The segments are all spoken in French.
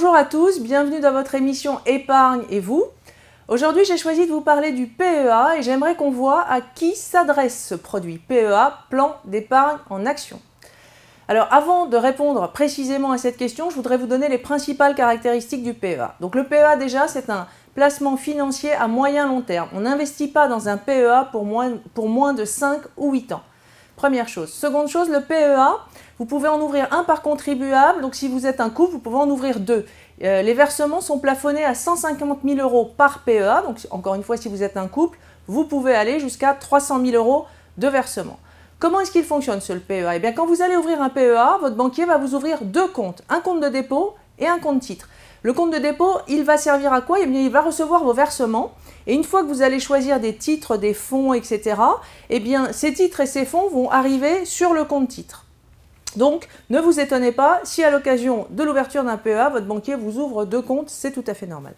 Bonjour à tous, bienvenue dans votre émission Épargne et vous. Aujourd'hui, j'ai choisi de vous parler du PEA et j'aimerais qu'on voit à qui s'adresse ce produit PEA, plan d'épargne en action. Alors avant de répondre précisément à cette question, je voudrais vous donner les principales caractéristiques du PEA. Donc le PEA déjà, c'est un placement financier à moyen long terme. On n'investit pas dans un PEA pour moins, pour moins de 5 ou 8 ans. Première chose. Seconde chose, le PEA, vous pouvez en ouvrir un par contribuable. Donc si vous êtes un couple, vous pouvez en ouvrir deux. Euh, les versements sont plafonnés à 150 000 euros par PEA. Donc encore une fois, si vous êtes un couple, vous pouvez aller jusqu'à 300 000 euros de versement. Comment est-ce qu'il fonctionne ce PEA Eh bien, quand vous allez ouvrir un PEA, votre banquier va vous ouvrir deux comptes. Un compte de dépôt et un compte titre. Le compte de dépôt, il va servir à quoi eh bien, Il va recevoir vos versements. Et une fois que vous allez choisir des titres, des fonds, etc., eh bien, ces titres et ces fonds vont arriver sur le compte titre. Donc, ne vous étonnez pas si à l'occasion de l'ouverture d'un PEA, votre banquier vous ouvre deux comptes, c'est tout à fait normal.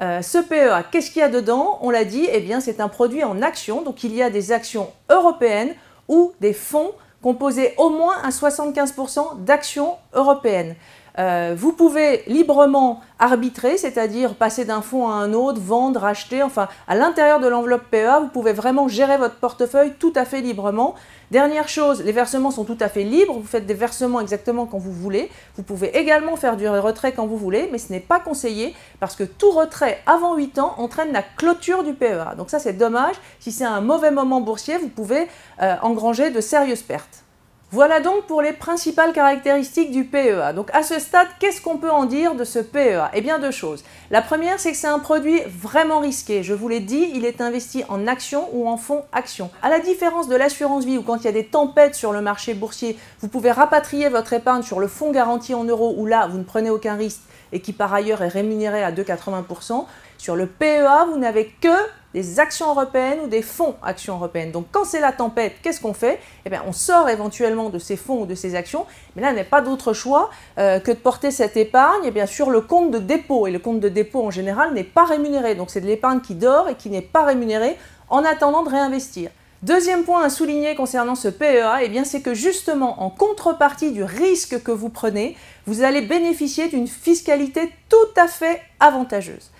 Euh, ce PEA, qu'est-ce qu'il y a dedans On l'a dit, eh bien, c'est un produit en action, donc il y a des actions européennes ou des fonds composés au moins à 75% d'actions européennes. Euh, vous pouvez librement arbitrer, c'est-à-dire passer d'un fonds à un autre, vendre, acheter, enfin à l'intérieur de l'enveloppe PEA, vous pouvez vraiment gérer votre portefeuille tout à fait librement. Dernière chose, les versements sont tout à fait libres, vous faites des versements exactement quand vous voulez, vous pouvez également faire du retrait quand vous voulez, mais ce n'est pas conseillé parce que tout retrait avant 8 ans entraîne la clôture du PEA. Donc ça c'est dommage, si c'est un mauvais moment boursier, vous pouvez euh, engranger de sérieuses pertes. Voilà donc pour les principales caractéristiques du PEA. Donc à ce stade, qu'est-ce qu'on peut en dire de ce PEA Eh bien deux choses. La première, c'est que c'est un produit vraiment risqué. Je vous l'ai dit, il est investi en actions ou en fonds actions. À la différence de l'assurance vie où quand il y a des tempêtes sur le marché boursier, vous pouvez rapatrier votre épargne sur le fonds garanti en euros où là, vous ne prenez aucun risque et qui par ailleurs est rémunéré à 2,80%. Sur le PEA, vous n'avez que des actions européennes ou des fonds actions européennes. Donc quand c'est la tempête, qu'est-ce qu'on fait Eh bien, on sort éventuellement de ces fonds ou de ces actions, mais là, il n'y pas d'autre choix euh, que de porter cette épargne et eh bien, sur le compte de dépôt. Et le compte de dépôt, en général, n'est pas rémunéré. Donc c'est de l'épargne qui dort et qui n'est pas rémunérée en attendant de réinvestir. Deuxième point à souligner concernant ce PEA, eh bien c'est que justement en contrepartie du risque que vous prenez, vous allez bénéficier d'une fiscalité tout à fait avantageuse.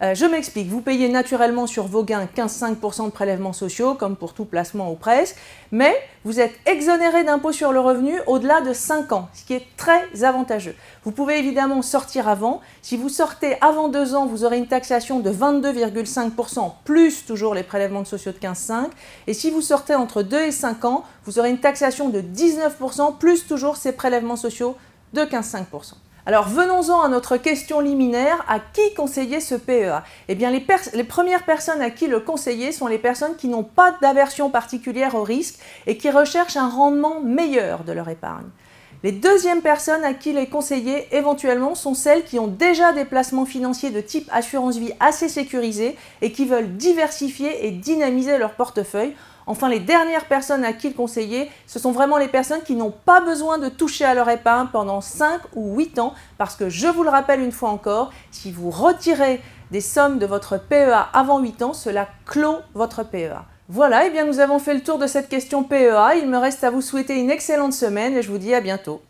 Euh, je m'explique, vous payez naturellement sur vos gains 15,5% de prélèvements sociaux, comme pour tout placement ou presque, mais vous êtes exonéré d'impôt sur le revenu au-delà de 5 ans, ce qui est très avantageux. Vous pouvez évidemment sortir avant. Si vous sortez avant 2 ans, vous aurez une taxation de 22,5%, plus toujours les prélèvements sociaux de 15,5%. Et si vous sortez entre 2 et 5 ans, vous aurez une taxation de 19%, plus toujours ces prélèvements sociaux de 15,5%. Alors venons-en à notre question liminaire. À qui conseiller ce PEA eh bien les, les, premières personnes à qui le conseiller sont les personnes qui n'ont pas d'aversion particulière au risque et qui recherchent un rendement meilleur de leur épargne. Les deuxièmes personnes à qui les conseiller éventuellement sont celles qui ont déjà des placements financiers de type assurance vie assez sécurisés et qui veulent diversifier et dynamiser leur portefeuille Enfin, les dernières personnes à qui le conseiller, ce sont vraiment les personnes qui n'ont pas besoin de toucher à leur épargne pendant 5 ou 8 ans, parce que je vous le rappelle une fois encore, si vous retirez des sommes de votre PEA avant 8 ans, cela clôt votre PEA. Voilà, et eh bien nous avons fait le tour de cette question PEA. Il me reste à vous souhaiter une excellente semaine et je vous dis à bientôt.